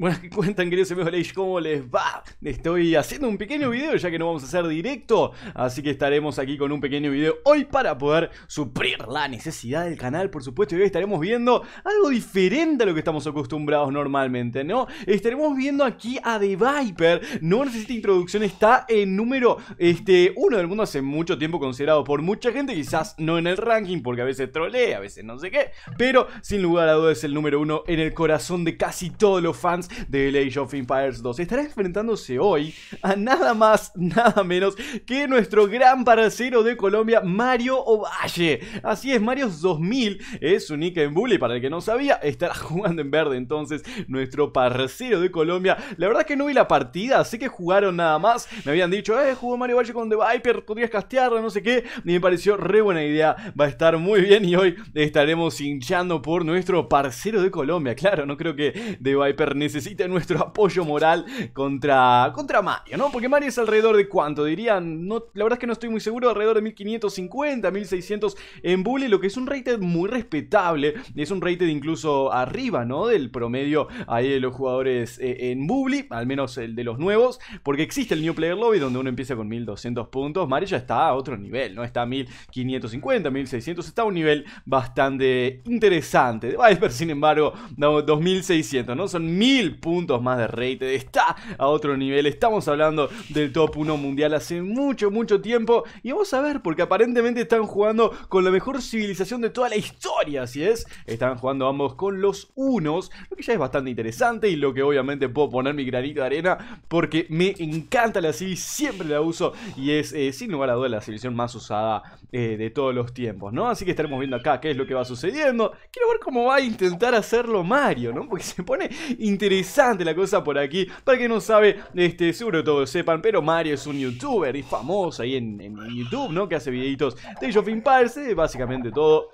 Buenas qué cuentan, queridos amigos de ¿cómo les va? Estoy haciendo un pequeño video ya que no vamos a hacer directo, así que estaremos aquí con un pequeño video hoy para poder suplir la necesidad del canal, por supuesto, y hoy estaremos viendo algo diferente a lo que estamos acostumbrados normalmente, ¿no? Estaremos viendo aquí a The Viper, no necesita introducción, está en número este, uno del mundo hace mucho tiempo, considerado por mucha gente, quizás no en el ranking, porque a veces trolea, a veces no sé qué, pero sin lugar a dudas es el número uno en el corazón de casi todos los fans de Age of Empires 2. Estará enfrentándose hoy a nada más, nada menos que nuestro gran parcero de Colombia, Mario Ovalle. Así es, Mario 2000 es un nick en bully, para el que no sabía, estará jugando en verde entonces nuestro parcero de Colombia. La verdad que no vi la partida, así que jugaron nada más. Me habían dicho, eh, jugó Mario Ovalle con The Viper, podrías castearlo, no sé qué. Y me pareció re buena idea, va a estar muy bien y hoy estaremos hinchando por nuestro parcero de Colombia. Claro, no creo que The Viper necesite necesita nuestro apoyo moral contra, contra Mario, ¿no? Porque Mario es alrededor de cuánto, dirían, no, la verdad es que no estoy muy seguro, alrededor de 1550, 1600 en Bully, lo que es un rated muy respetable, es un rated incluso arriba, ¿no? Del promedio ahí de los jugadores eh, en Bully, al menos el de los nuevos, porque existe el New Player Lobby donde uno empieza con 1200 puntos, Mario ya está a otro nivel, ¿no? Está a 1550, 1600, está a un nivel bastante interesante. De Viper, sin embargo, 2600, ¿no? Son 1000 puntos más de rated, está a otro nivel, estamos hablando del top 1 mundial hace mucho, mucho tiempo y vamos a ver porque aparentemente están jugando con la mejor civilización de toda la historia, así es, están jugando ambos con los unos, lo que ya es bastante interesante y lo que obviamente puedo poner mi granito de arena porque me encanta la civil siempre la uso y es eh, sin lugar a dudas la civilización más usada eh, de todos los tiempos, ¿no? Así que estaremos viendo acá qué es lo que va sucediendo, quiero ver cómo va a intentar hacerlo Mario, ¿no? Porque se pone interesante interesante la cosa por aquí. Para que no sabe, este, seguro todos sepan, pero Mario es un youtuber y famoso ahí en, YouTube, ¿no? Que hace videitos de Age Parse, básicamente todo.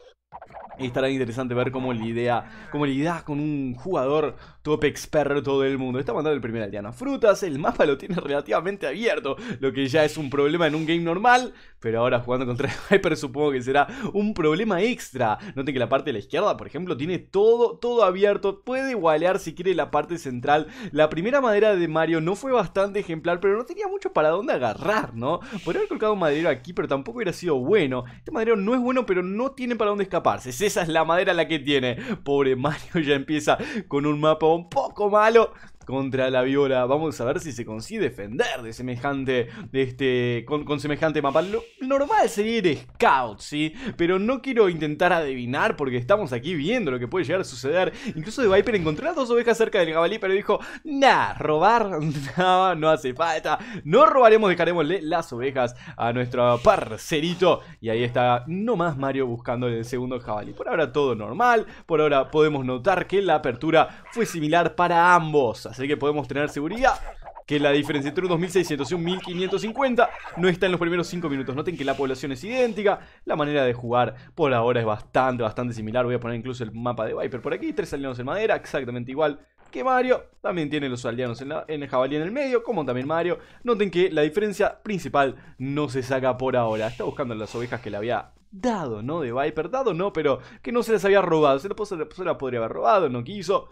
Y estará interesante ver cómo lidia, cómo lidia con un jugador top experto del mundo. Está mandando el primer aldeano a frutas, el mapa lo tiene relativamente abierto, lo que ya es un problema en un game normal, pero ahora jugando contra el supongo que será un problema extra. Noten que la parte de la izquierda, por ejemplo, tiene todo, todo abierto, puede gualear si quiere la parte central. La primera madera de Mario no fue bastante ejemplar, pero no tenía mucho para dónde agarrar, ¿no? Podría haber colocado madera madero aquí, pero tampoco hubiera sido bueno. Este madero no es bueno, pero no tiene para dónde escaparse. Esa es la madera la que tiene. Pobre Mario ya empieza con un mapa un poco malo contra la Viola. Vamos a ver si se consigue defender de semejante, este, con, semejante mapa. Lo normal sería ir scout, ¿sí? Pero no quiero intentar adivinar porque estamos aquí viendo lo que puede llegar a suceder. Incluso de Viper encontró las dos ovejas cerca del jabalí, pero dijo, nah, robar, no, no hace falta. No robaremos, dejaremosle las ovejas a nuestro parcerito. Y ahí está nomás Mario buscando el segundo jabalí. Por ahora todo normal, por ahora podemos notar que la apertura fue similar para ambos. Así que podemos tener seguridad que la diferencia entre un 2600 y un 1550 no está en los primeros 5 minutos. Noten que la población es idéntica, la manera de jugar por ahora es bastante, bastante similar. Voy a poner incluso el mapa de Viper por aquí, tres aldeanos en madera, exactamente igual que Mario. También tiene los aldeanos en, el jabalí en el medio, como también Mario. Noten que la diferencia principal no se saca por ahora. Está buscando las ovejas que le había dado, ¿no? De Viper, dado no, pero que no se las había robado. Se las podría haber robado, no quiso.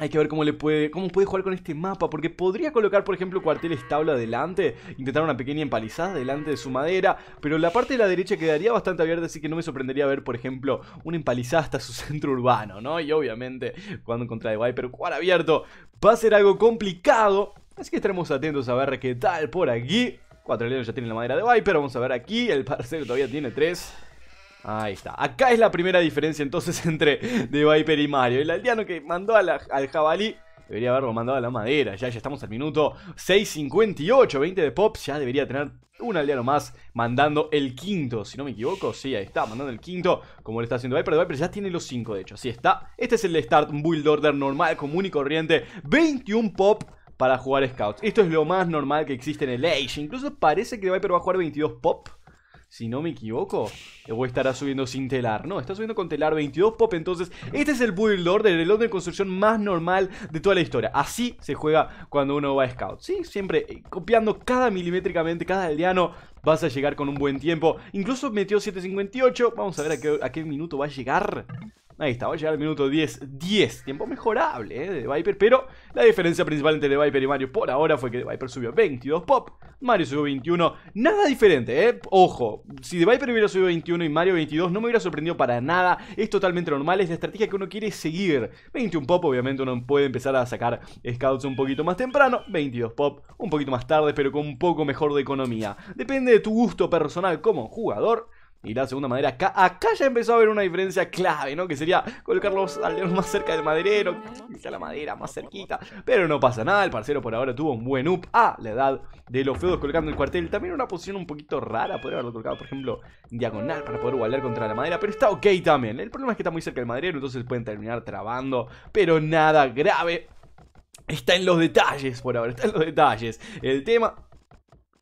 Hay que ver cómo le puede, cómo puede jugar con este mapa, porque podría colocar, por ejemplo, cuartel tabla adelante, intentar una pequeña empalizada delante de su madera, pero la parte de la derecha quedaría bastante abierta, así que no me sorprendería ver, por ejemplo, una empalizada hasta su centro urbano, ¿no? Y obviamente, cuando contra de pero jugar abierto va a ser algo complicado, así que estaremos atentos a ver qué tal por aquí. Cuatro leones ya tienen la madera de Viper, vamos a ver aquí, el parcero todavía tiene tres... Ahí está. Acá es la primera diferencia entonces entre de Viper y Mario. El aldeano que mandó al jabalí debería haberlo mandado a la madera. Ya, ya estamos al minuto 6.58, 20 de pop. Ya debería tener un aldeano más mandando el quinto, si no me equivoco. Sí, ahí está, mandando el quinto, como lo está haciendo Viper. Viper ya tiene los 5, de hecho. Así está. Este es el start build order normal, común y corriente. 21 pop para jugar Scouts. Esto es lo más normal que existe en el Age. Incluso parece que Viper va a jugar 22 pop si no me equivoco, o estará subiendo sin telar. No, está subiendo con telar 22 pop. Entonces, este es el build Lord, el reloj de construcción más normal de toda la historia. Así se juega cuando uno va a scout. Sí, siempre eh, copiando cada milimétricamente, cada aldeano. Vas a llegar con un buen tiempo. Incluso metió 7.58. Vamos a ver a qué minuto va a llegar. Ahí está, va a llegar al minuto 10. 10, tiempo mejorable eh, de Viper, pero la diferencia principal entre Viper y Mario por ahora fue que Viper subió 22 pop, Mario subió 21. Nada diferente, ¿eh? Ojo, si de Viper hubiera subido 21 y Mario 22, no me hubiera sorprendido para nada. Es totalmente normal, es la estrategia que uno quiere seguir. 21 pop, obviamente uno puede empezar a sacar scouts un poquito más temprano, 22 pop un poquito más tarde, pero con un poco mejor de economía. Depende de tu gusto personal como jugador y la segunda madera, acá, acá ya empezó a haber una diferencia clave, ¿no? Que sería colocar los más cerca del maderero, Está la madera más cerquita. Pero no pasa nada, el parcero por ahora tuvo un buen up a la edad de los feudos colocando el cuartel. También una posición un poquito rara, Podría haberlo colocado, por ejemplo, en diagonal para poder igualar contra la madera. Pero está ok también. El problema es que está muy cerca del maderero, entonces pueden terminar trabando. Pero nada grave. Está en los detalles por ahora, está en los detalles. El tema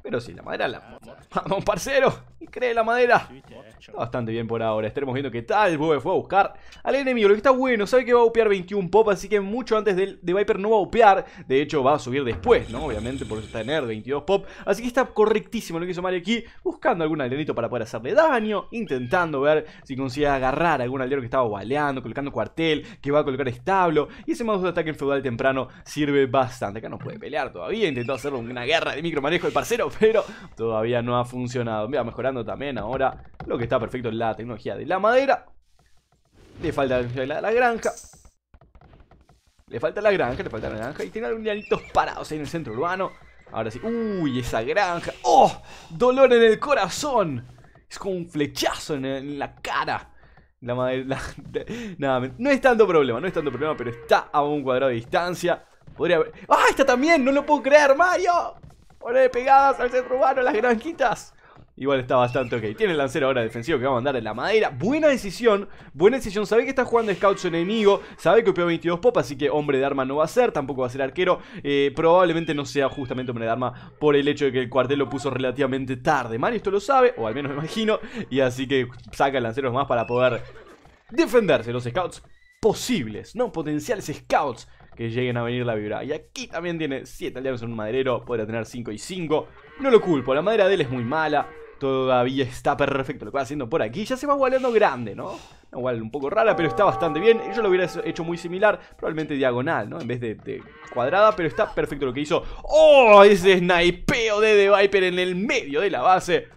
pero sí, la madera la... ¡Vamos, parcero! ¡Cree la madera! Está bastante bien por ahora. Estaremos viendo qué tal. Bobe fue a buscar al enemigo. Lo que está bueno, sabe que va a upear 21 pop, así que mucho antes de, Viper no va a upear. De hecho, va a subir después, ¿no? Obviamente, por eso está en Nerd, 22 pop. Así que está correctísimo lo que hizo Mario aquí, buscando algún aldeanito para poder hacerle daño, intentando ver si consigue agarrar algún aldeano que estaba baleando, colocando cuartel, que va a colocar establo. Y ese modo de ataque en feudal temprano sirve bastante. Acá no puede pelear todavía, intentó hacerlo una guerra de micromanejo el parcero, pero todavía no ha funcionado. Mira, mejorando también ahora lo que está perfecto es la tecnología de la madera. Le falta la, la granja. Le falta la granja, le falta la granja. Y tiene algunos parados ahí en el centro urbano. Ahora sí. Uy, esa granja. ¡Oh! Dolor en el corazón. Es como un flechazo en, la cara. La madera nada, no es tanto problema, no es tanto problema, pero está a un cuadrado de distancia. Podría haber. ¡Ah! Está también, no lo puedo creer, Mario de pegadas al centro urbano las granjitas. Igual está bastante ok. Tiene el lancero ahora defensivo que va a mandar en la madera. Buena decisión. Buena decisión. Sabe que está jugando Scouts enemigo. Sabe que peor 22 pop, así que hombre de arma no va a ser. Tampoco va a ser arquero. Eh, probablemente no sea justamente hombre de arma por el hecho de que el cuartel lo puso relativamente tarde. Mario esto lo sabe, o al menos me imagino. Y así que saca el más para poder defenderse. Los scouts posibles, ¿no? Potenciales scouts que lleguen a venir la vibra. Y aquí también tiene 7 aliados en un maderero, podría tener 5 y 5. No lo culpo, la madera de él es muy mala. Todavía está perfecto lo que va haciendo por aquí. Ya se va igualando grande, ¿no? Una un poco rara, pero está bastante bien. Yo lo hubiera hecho muy similar, probablemente diagonal, ¿no? En vez de, cuadrada, pero está perfecto lo que hizo. ¡Oh! Ese snipeo de The Viper en el medio de la base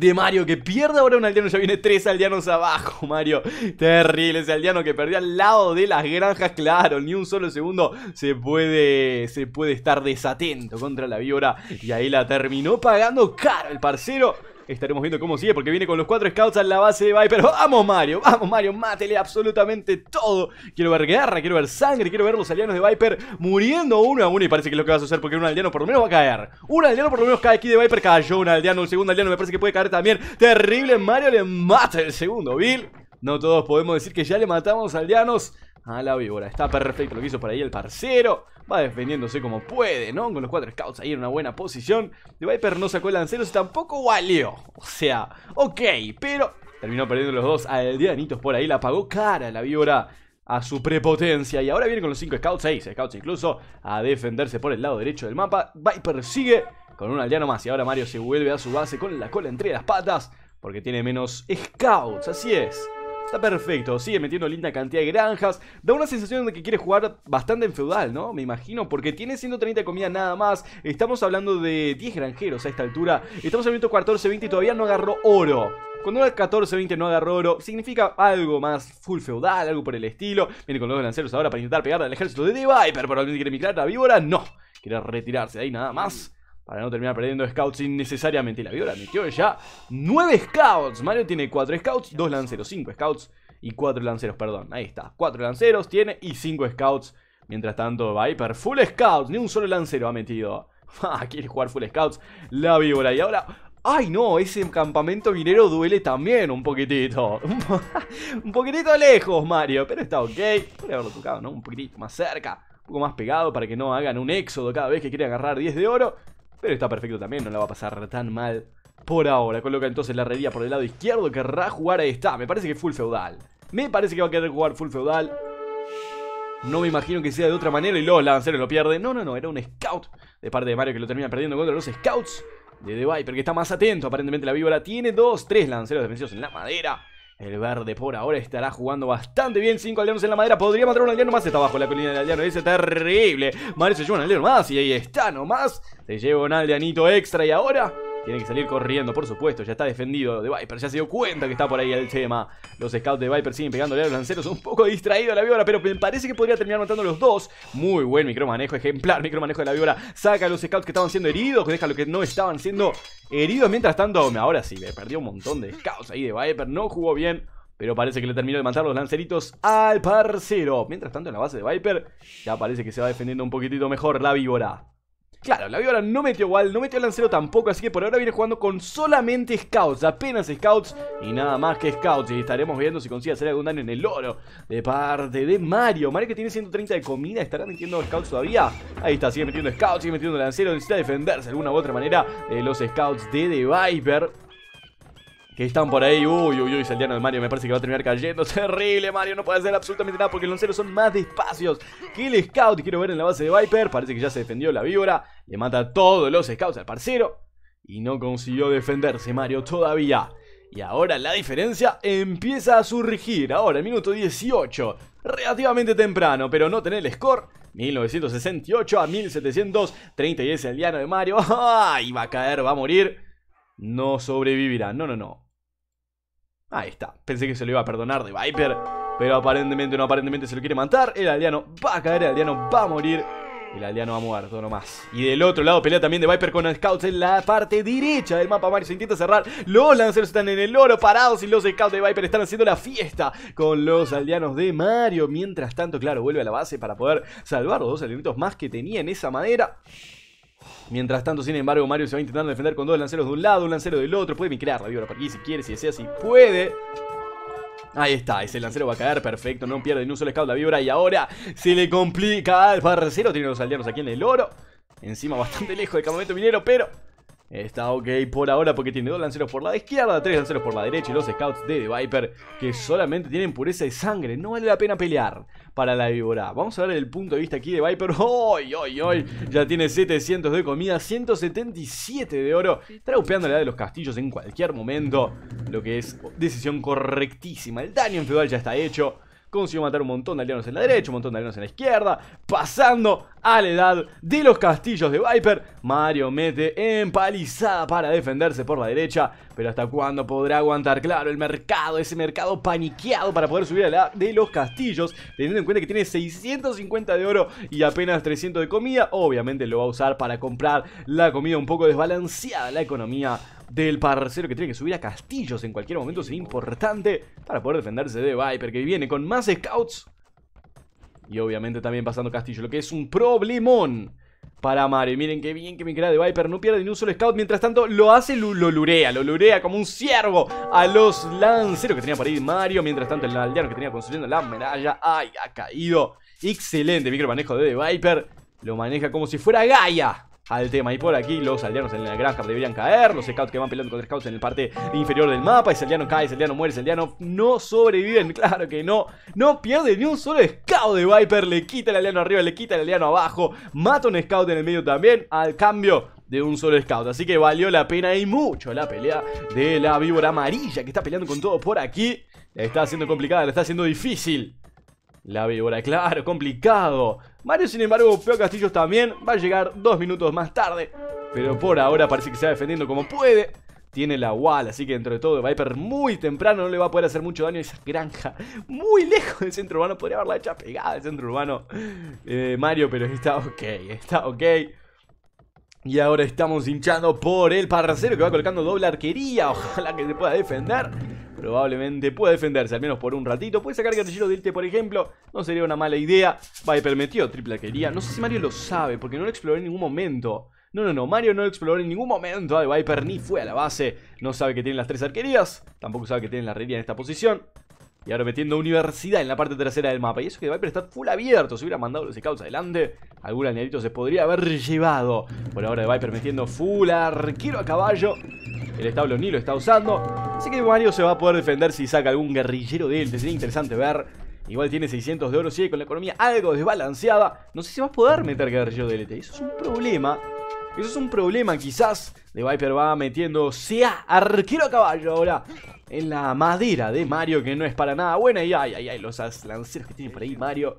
de Mario que pierde ahora un aldeano. Ya viene tres aldeanos abajo, Mario. Terrible ese aldeano que perdió al lado de las granjas. Claro, ni un solo segundo se puede, se puede estar desatento contra la viora Y ahí la terminó pagando caro el parcero. Estaremos viendo cómo sigue porque viene con los cuatro scouts a la base de Viper. ¡Vamos, Mario! ¡Vamos, Mario! ¡Mátele absolutamente todo! Quiero ver guerra, quiero ver sangre, quiero ver los aldeanos de Viper muriendo uno a uno. Y parece que es lo que va a hacer porque un aldeano por lo menos va a caer. Un aldeano por lo menos cae aquí de Viper. Cayó un aldeano, un segundo aldeano me parece que puede caer también. Terrible, Mario le mata el segundo, Bill. No todos podemos decir que ya le matamos aldeanos a ah, la víbora. Está perfecto lo que hizo por ahí el parcero. Va defendiéndose como puede, ¿no? Con los cuatro scouts ahí en una buena posición. De Viper no sacó el lanceros y tampoco valió. O sea, ok, pero terminó perdiendo los dos aldeanitos por ahí. La pagó cara la víbora a su prepotencia. Y ahora viene con los cinco scouts, 6 scouts incluso, a defenderse por el lado derecho del mapa. Viper sigue con un aldeano más. Y ahora Mario se vuelve a su base con la cola entre las patas. Porque tiene menos scouts. Así es. Está perfecto, sigue metiendo linda cantidad de granjas. Da una sensación de que quiere jugar bastante en feudal, ¿no? Me imagino, porque tiene 130 de comida nada más. Estamos hablando de 10 granjeros a esta altura. Estamos en el 14-20 y todavía no agarró oro. Cuando el 14-20 no agarró oro, significa algo más full feudal, algo por el estilo. Viene con los lanceros ahora para intentar pegar al ejército de para Pero alguien quiere migrar la víbora. No, quiere retirarse de ahí nada más para no terminar perdiendo scouts innecesariamente. la Viola metió ya 9 scouts. Mario tiene 4 scouts, 2 lanceros, 5 scouts y 4 lanceros, perdón. Ahí está. 4 lanceros tiene y 5 scouts. Mientras tanto, Viper, full scouts. Ni un solo lancero ha metido. Ah, quiere jugar full scouts. La Víbora. Y ahora ¡Ay no! Ese campamento minero duele también un poquitito. un poquitito lejos, Mario. Pero está ok. Podría haberlo tocado, ¿no? Un poquitito más cerca. Un poco más pegado para que no hagan un éxodo cada vez que quieren agarrar 10 de oro. Pero está perfecto también, no la va a pasar tan mal por ahora. Coloca entonces la herrería por el lado izquierdo, querrá jugar, ahí está. Me parece que full feudal. Me parece que va a querer jugar full feudal. No me imagino que sea de otra manera y los lanceros lo pierde. No, no, no, era un scout de parte de Mario que lo termina perdiendo contra los scouts de The Viper, que está más atento aparentemente la víbora. Tiene dos, tres lanceros defensivos en la madera. El verde por ahora estará jugando bastante bien. Cinco aldeanos en la madera. Podría matar un aldeano más. Está abajo la colina del aldeano. Ese terrible. Mario se lleva un aldeano más. Y ahí está nomás. Se lleva un aldeanito extra. Y ahora tiene que salir corriendo, por supuesto. Ya está defendido de Viper. Ya se dio cuenta que está por ahí el tema. Los scouts de Viper siguen pegándole a los lanceros. Un poco distraído a la víbora, pero me parece que podría terminar matando a los dos. Muy buen micromanejo, ejemplar micromanejo de la víbora. Saca a los scouts que estaban siendo heridos. Deja a los que no estaban siendo heridos. Mientras tanto, ahora sí, perdió un montón de scouts ahí de Viper. No jugó bien. Pero parece que le terminó de matar los lanceritos al parcero. Mientras tanto, en la base de Viper, ya parece que se va defendiendo un poquitito mejor la víbora. Claro, la viola no metió Wall, no metió Lancero tampoco, así que por ahora viene jugando con solamente Scouts, apenas Scouts y nada más que Scouts. Y estaremos viendo si consigue hacer algún daño en el oro de parte de Mario. Mario que tiene 130 de comida, ¿estará metiendo Scouts todavía? Ahí está, sigue metiendo Scouts, sigue metiendo Lancero, necesita defenderse de alguna u otra manera eh, los Scouts de The Viper. Que están por ahí, uy, uy, uy, diano de Mario Me parece que va a terminar cayendo, terrible Mario No puede hacer absolutamente nada porque los lanceros son más despacios que el Scout, quiero ver en la base de Viper Parece que ya se defendió la víbora Le mata a todos los scouts al parcero Y no consiguió defenderse Mario todavía Y ahora la diferencia empieza a surgir Ahora, el minuto 18 Relativamente temprano, pero no tener el score 1968 a 1730 y es el diano de Mario ¡Ay! Va a caer, va a morir no sobrevivirá. No, no, no. Ahí está, pensé que se lo iba a perdonar de Viper Pero aparentemente, no aparentemente se lo quiere matar El aldeano va a caer, el aldeano va a morir El aldeano va a todo nomás Y del otro lado pelea también de Viper con Scouts En la parte derecha del mapa Mario se intenta cerrar Los lanceros están en el oro parados Y los Scouts de Viper están haciendo la fiesta Con los aldeanos de Mario Mientras tanto, claro, vuelve a la base para poder salvar los dos elementos más que tenía en esa madera Mientras tanto, sin embargo, Mario se va intentando defender con dos lanceros de un lado, un lancero del otro. Puede micrear la vibra por aquí si quiere, si desea, si puede. Ahí está, ese lancero va a caer perfecto, no pierde ni un solo escalo la vibra y ahora se le complica al parcero. Tiene los aldeanos aquí en el oro. Encima bastante lejos del camamento minero, pero Está ok por ahora porque tiene dos lanceros por la izquierda, tres lanceros por la derecha y los scouts de The Viper que solamente tienen pureza de sangre. No vale la pena pelear para la víbora. Vamos a ver el punto de vista aquí de Viper. hoy, hoy, hoy, Ya tiene 700 de comida, 177 de oro. Traupeando la de los castillos en cualquier momento. Lo que es decisión correctísima. El daño en feudal ya está hecho consiguió matar un montón de aldeanos en la derecha, un montón de aldeanos en la izquierda, pasando a la edad de los castillos de Viper. Mario mete empalizada para defenderse por la derecha, pero ¿hasta cuándo podrá aguantar? Claro, el mercado, ese mercado paniqueado para poder subir a la de los castillos, teniendo en cuenta que tiene 650 de oro y apenas 300 de comida, obviamente lo va a usar para comprar la comida un poco desbalanceada, la economía del parcero que tiene que subir a castillos en cualquier momento, es importante para poder defenderse de Viper, que viene con más scouts. Y obviamente también pasando castillo, lo que es un problemón para Mario. Miren qué bien que me queda de Viper no pierde ni un solo scout. Mientras tanto, lo hace, lo, lurea, lo lurea como un ciervo a los lanceros que tenía para ir Mario. Mientras tanto, el aldeano que tenía construyendo la medalla. ¡Ay, ha caído! Excelente micro manejo de Viper. Lo maneja como si fuera Gaia al tema. Y por aquí los aldeanos en la granja deberían caer. Los scouts que van peleando contra scouts en el parte inferior del mapa. Y aldeano cae, aldeano muere, aldeano no sobrevive, Claro que no. No pierde ni un solo scout de Viper. Le quita el aldeano arriba, le quita el aldeano abajo. Mata un scout en el medio también. Al cambio de un solo scout. Así que valió la pena y mucho la pelea de la víbora amarilla que está peleando con todo por aquí. está haciendo complicada, le está haciendo difícil la víbora, claro, complicado. Mario, sin embargo, Peo Castillos también va a llegar dos minutos más tarde. Pero por ahora parece que se va defendiendo como puede. Tiene la wall, así que dentro de todo Viper muy temprano no le va a poder hacer mucho daño a esa granja. Muy lejos del centro urbano, podría haberla hecha pegada al centro urbano. Eh, Mario, pero está ok, está ok. Y ahora estamos hinchando por el parcero que va colocando doble arquería. Ojalá que se pueda defender probablemente puede defenderse, al menos por un ratito. Puede sacar guerrillero de este, por ejemplo, no sería una mala idea. Viper metió triple arquería. No sé si Mario lo sabe, porque no lo exploró en ningún momento. No, no, no, Mario no lo exploró en ningún momento De Viper, ni fue a la base. No sabe que tienen las tres arquerías, tampoco sabe que tienen la arquería en esta posición. Y ahora metiendo universidad en la parte trasera del mapa. Y eso que Viper está full abierto. Si hubiera mandado los scouts adelante, algún añadito se podría haber llevado. Por ahora Viper metiendo full arquero a caballo. El establo ni lo está usando. Así que Mario se va a poder defender si saca algún guerrillero de él. sería interesante ver. Igual tiene 600 de oro, sigue con la economía algo desbalanceada. No sé si va a poder meter guerrillero de élite. Eso es un problema. Eso es un problema quizás. De Viper va metiendo sea arquero a caballo ahora. En la madera de Mario que no es para nada buena. Y ay, ay, ay, los lanceros que tiene por ahí Mario.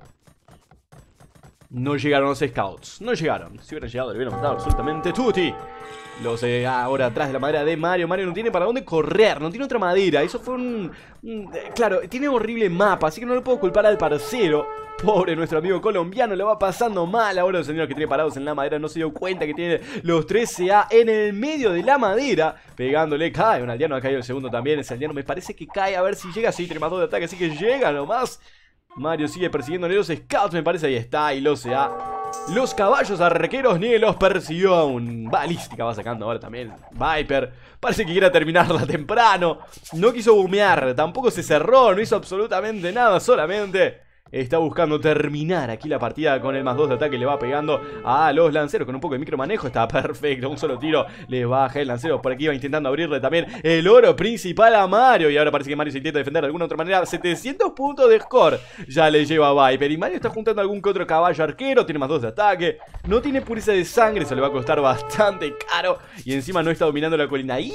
No llegaron los scouts. No llegaron. Si hubieran llegado le hubieran matado absolutamente Tutti. Lo sé, ahora atrás de la madera de Mario. Mario no tiene para dónde correr, no tiene otra madera. Eso fue un... Eh, claro, tiene horrible mapa, así que no lo puedo culpar al parcero. Pobre nuestro amigo colombiano, le va pasando mal ahora los señores que tiene parados en la madera. No se dio cuenta que tiene los 13A en el medio de la madera. Pegándole, cae un aldeano, ha caído el segundo también. Ese aldeano me parece que cae, a ver si llega. Sí, tiene más dos de ataque, así que llega nomás. Mario sigue persiguiendo a los scouts, me parece. Ahí está, y lo se los caballos arrequeros ni los persiguió un... Balística va sacando ahora también. Viper. Parece que quiera terminarla temprano. No quiso bumear, Tampoco se cerró. No hizo absolutamente nada. Solamente Está buscando terminar aquí la partida con el más 2 de ataque. Le va pegando a los lanceros con un poco de micromanejo. Está perfecto. Un solo tiro le baja el lancero. Por aquí va intentando abrirle también el oro principal a Mario. Y ahora parece que Mario se intenta defender de alguna otra manera. 700 puntos de score ya le lleva a Viper. Y Mario está juntando algún que otro caballo arquero. Tiene más 2 de ataque. No tiene pureza de sangre. Eso le va a costar bastante caro. Y encima no está dominando la colina. ¡Ay,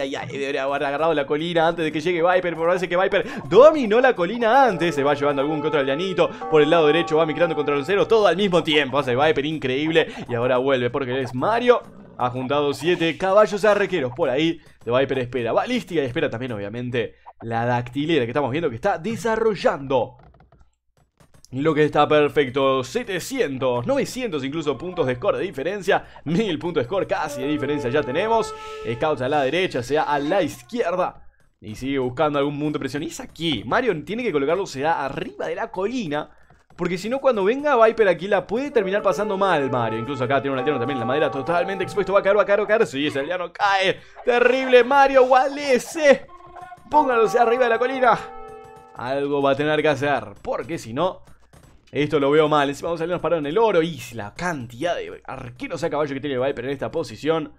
ay, ay! Debería haber agarrado la colina antes de que llegue Viper. Pero parece que Viper dominó la colina antes. Se va llevando algún contra que otro Por el lado derecho va migrando contra los cero todo al mismo tiempo. Hace viper increíble y ahora vuelve porque es Mario. Ha juntado 7 caballos arrequeros por ahí. De Viper espera balística y espera también, obviamente, la dactilera que estamos viendo que está desarrollando. Lo que está perfecto, 700, 900 incluso puntos de score de diferencia, 1000 puntos de score casi de diferencia ya tenemos. Scouts a la derecha, sea a la izquierda. Y sigue buscando algún mundo de presión. Y es aquí. Mario tiene que colocarlo será arriba de la colina. Porque si no, cuando venga Viper aquí la puede terminar pasando mal, Mario. Incluso acá tiene un aldeano también, la madera totalmente expuesto. Va a caer, va a caer, va a caer. Sí, ese aldeano cae. Terrible, Mario. póngalo sea, arriba de la colina. Algo va a tener que hacer. Porque si no, esto lo veo mal. Encima vamos a salirnos parados en el oro. Y la cantidad de arqueros a caballo que tiene Viper en esta posición.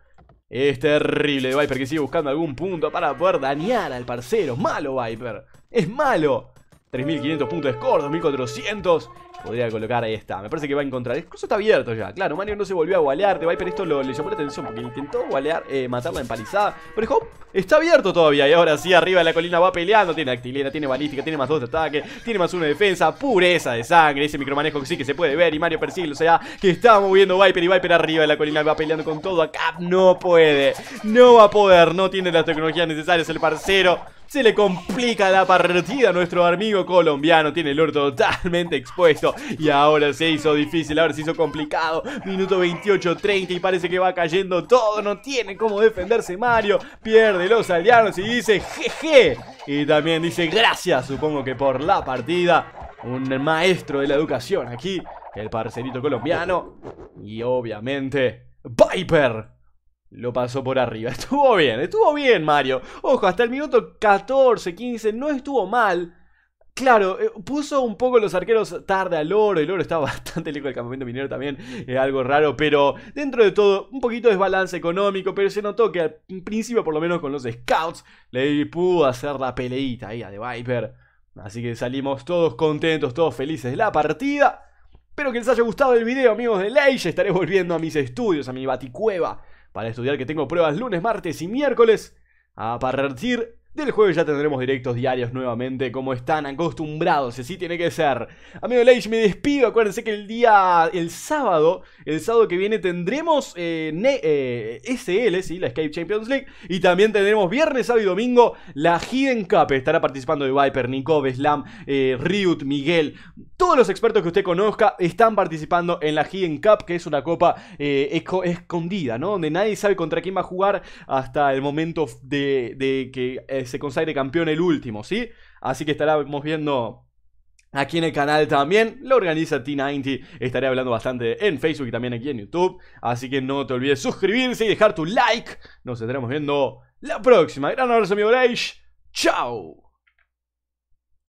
Es terrible Viper que sigue buscando algún punto para poder dañar al parcero. Malo Viper. Es malo. 3500 puntos de score, 2400. Podría colocar, ahí está. Me parece que va a encontrar. Incluso está abierto ya. Claro, Mario no se volvió a gualear. De Viper esto lo, le llamó la atención porque intentó gualear, eh, matarla empalizada Pero Hop está abierto todavía. Y ahora sí, arriba de la colina va peleando. Tiene actilera, tiene balística, tiene más dos de ataque, tiene más uno de defensa. Pureza de sangre. Ese micromanejo que sí que se puede ver. Y Mario persigue, o sea, que está moviendo Viper. Y Viper arriba de la colina va peleando con todo. Acá no puede. No va a poder. No tiene las tecnologías necesarias el parcero. Se le complica la partida a nuestro amigo colombiano. Tiene el orto totalmente expuesto. Y ahora se hizo difícil, ahora se hizo complicado. Minuto 28-30 y parece que va cayendo todo. No tiene cómo defenderse Mario. Pierde los aldeanos y dice jeje. Y también dice gracias, supongo que por la partida. Un maestro de la educación aquí. El parcerito colombiano. Y obviamente... Viper lo pasó por arriba. Estuvo bien, estuvo bien Mario. Ojo, hasta el minuto 14, 15 no estuvo mal. Claro, eh, puso un poco los arqueros tarde al oro. El oro estaba bastante lejos del campamento minero también. algo raro, pero dentro de todo, un poquito de desbalance económico. Pero se notó que al principio, por lo menos con los scouts, le pudo hacer la peleita ahí a The Viper. Así que salimos todos contentos, todos felices de la partida. Espero que les haya gustado el video, amigos de Ley. Estaré volviendo a mis estudios, a mi baticueva para estudiar que tengo pruebas lunes, martes y miércoles a partir del jueves ya tendremos directos diarios nuevamente, como están acostumbrados, así tiene que ser. Amigo Leish, me despido. Acuérdense que el día, el sábado, el sábado que viene tendremos eh, eh, SL, sí, la Escape Champions League. Y también tendremos viernes, sábado y domingo la Hidden Cup. Estará participando de Viper, Nikov, Slam, eh, Miguel. Todos los expertos que usted conozca están participando en la Hidden Cup, que es una copa eh, escondida, ¿no? Donde nadie sabe contra quién va a jugar hasta el momento de, de que se consagre campeón el último, ¿sí? Así que estaremos viendo aquí en el canal también. Lo organiza T90. Estaré hablando bastante en Facebook y también aquí en YouTube. Así que no te olvides suscribirse y dejar tu like. Nos estaremos viendo la próxima. Gran abrazo, amigo Leish. Chao.